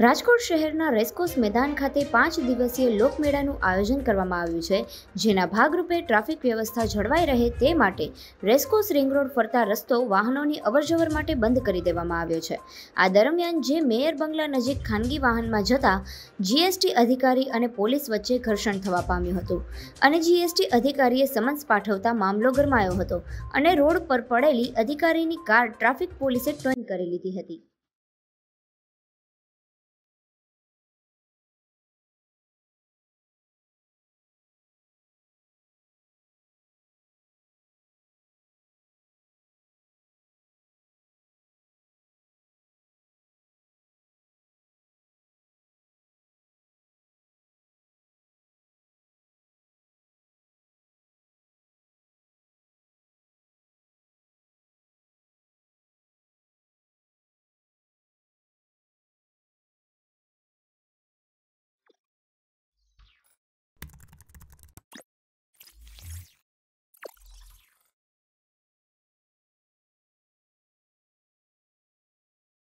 રાજકોટ શહેરના રેસકોર્સ મેદાન ખાતે પાંચ દિવસીય લોકમેળાનું આયોજન કરવામાં આવ્યું છે જેના ભાગરૂપે ટ્રાફિક વ્યવસ્થા જળવાઈ રહે તે માટે રેસકોર્સ રિંગ રોડ ફરતા રસ્તો વાહનોની અવરજવર માટે બંધ કરી દેવામાં આવ્યો છે આ દરમિયાન જે મેયર બંગલા નજીક ખાનગી વાહનમાં જતા જીએસટી અધિકારી અને પોલીસ વચ્ચે ઘર્ષણ થવા પામ્યું હતું અને જીએસટી અધિકારીએ સમન્સ પાઠવતા મામલો ગરમાયો હતો અને રોડ પર પડેલી અધિકારીની કાર ટ્રાફિક પોલીસે ટર્ન કરી લીધી હતી